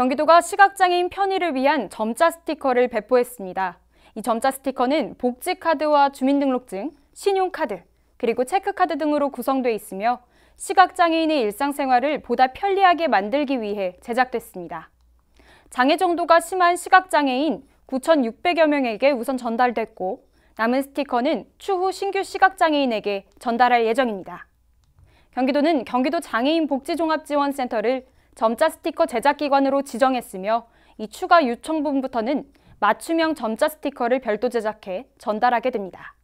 경기도가 시각장애인 편의를 위한 점자 스티커를 배포했습니다. 이 점자 스티커는 복지카드와 주민등록증, 신용카드, 그리고 체크카드 등으로 구성돼 있으며 시각장애인의 일상생활을 보다 편리하게 만들기 위해 제작됐습니다. 장애 정도가 심한 시각장애인 9,600여 명에게 우선 전달됐고 남은 스티커는 추후 신규 시각장애인에게 전달할 예정입니다. 경기도는 경기도 장애인 복지종합지원센터를 점자 스티커 제작기관으로 지정했으며 이 추가 요청분부터는 맞춤형 점자 스티커를 별도 제작해 전달하게 됩니다.